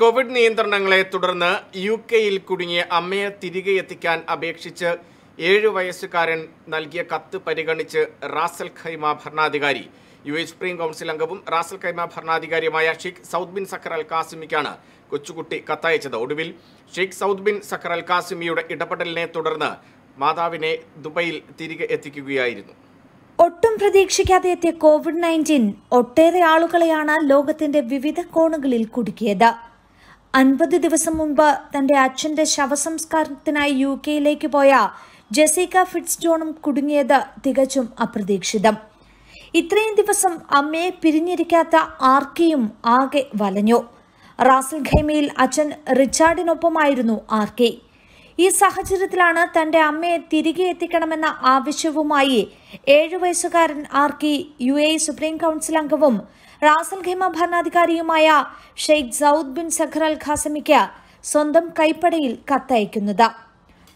Covid നിയന്ത്രണങ്ങളെ തുടർന്ന് U കെയിൽ കുടുങ്ങിയ അമ്മയെ തിരികെ എത്തിക്കാൻ അപേക്ഷിച്ച് ഏഴു വയസ്സുകാരൻ നൽകിയ കത്ത് പരിഗണിച്ച് റാസൽ ഖൈമ ഭരണാധികാരി യു എ സുപ്രീം കൗൺസിൽ അംഗവും റാസൽ ഖൈമ ഭരണാധികാരിയുമായ Sheikh Saud bin Saqr al കാസിമിക്കാണ് കൊച്ചുകുട്ടി കത്തയച്ചത് ഒടുവിൽ Sheikh Saud bin Saqr al കാസിമിയുടെ ഇടപെടലിനെ തുടർന്ന് മാതാവിനെ ദുബൈയിൽ തിരികെ എത്തിക്കുകയായിരുന്നു ഒട്ടും പ്രതീക്ഷിക്കാതെ എത്തിയ കോവിഡ് നയൻറ്റീൻ ഒട്ടേറെ ആളുകളെയാണ് ലോകത്തിന്റെ വിവിധ കോണുകളിൽ കുടുക്കിയത് അൻപത് ദിവസം മുൻപ് തന്റെ അച്ഛന്റെ ശവസംസ്കാരത്തിനായി യു കെയിലേക്ക് പോയ ജെസിക്ക ഫിറ്റ്സ്റ്റോണും കുടുങ്ങിയത് തികച്ചും അപ്രതീക്ഷിതം ഇത്രയും ദിവസം അമ്മയെ പിരിഞ്ഞിരിക്കാത്ത ആർക്കെയും ആകെ വലഞ്ഞു റാസൽ അച്ഛൻ റിച്ചാർഡിനൊപ്പമായിരുന്നു ആർക്കി ഈ സാഹചര്യത്തിലാണ് തന്റെ അമ്മയെ തിരികെ എത്തിക്കണമെന്ന ആവശ്യവുമായി ഏഴു വയസ്സുകാരൻ R K U A supreme council അംഗവും റാസൽ ഖൈമ ഭരണാധികാരിയുമായ Sheikh Saud bin Saqr al ഖാസമിക്ക് സ്വന്തം കൈപ്പടയിൽ കത്തയക്കുന്നത്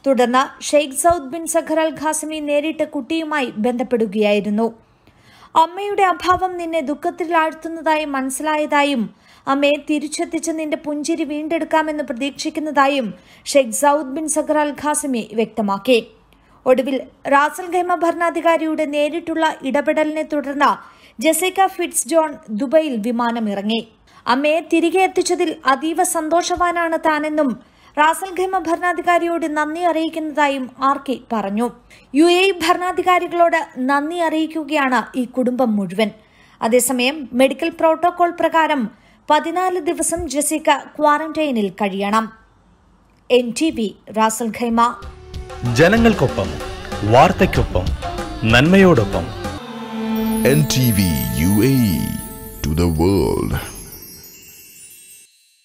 തുടർന്ന് Sheikh Saud bin Saqr al Qasimi നേരിട്ട് കുട്ടിയുമായി ബന്ധപ്പെടുകയായിരുന്നു അമ്മയുടെ അഭാവം നിന്നെ ദുഃഖത്തിലാഴ്ത്തുന്നതായി മനസ്സിലായതായും അമ്മയെ തിരിച്ചെത്തിച്ച് നിന്റെ പുഞ്ചിരി വീണ്ടെടുക്കാമെന്ന് പ്രതീക്ഷിക്കുന്നതായും Sheikh Saud bin Saqr al Qasimi വ്യക്തമാക്കി ഒടുവിൽ റാസൽ ഖൈമ ഭരണാധികാരിയുടെ നേരിട്ടുള്ള ഇടപെടലിനെ തുടർന്ന് ജെസിക്ക ഫിറ്റ്സ് ജോൺ ദുബൈയിൽ വിമാനമിറങ്ങി അമ്മയെ തിരികെ എത്തിച്ചതിൽ അതീവ സന്തോഷവാനാണ് താനെന്നും റാസൽഖൈമ ഭരണാധികാരിയോട് നന്ദി അറിയിക്കുന്നതായും ആർ കെ പറഞ്ഞു യു എ ഭരണാധികാരികളോട് നന്ദി അറിയിക്കുകയാണ് ഈ കുടുംബം മുഴുവൻ അതേസമയം മെഡിക്കൽ പ്രോട്ടോകോൾ പ്രകാരം പതിനാല് ദിവസം ജെസിക്ക ക്വാറന്റൈനിൽ കഴിയണം എൻ ടി വി റാസൽഖൈമ ജനങ്ങൾക്കൊപ്പം വാർത്തയ്ക്കൊപ്പം നന്മയോടൊപ്പം എൻ ടു വേൾഡ്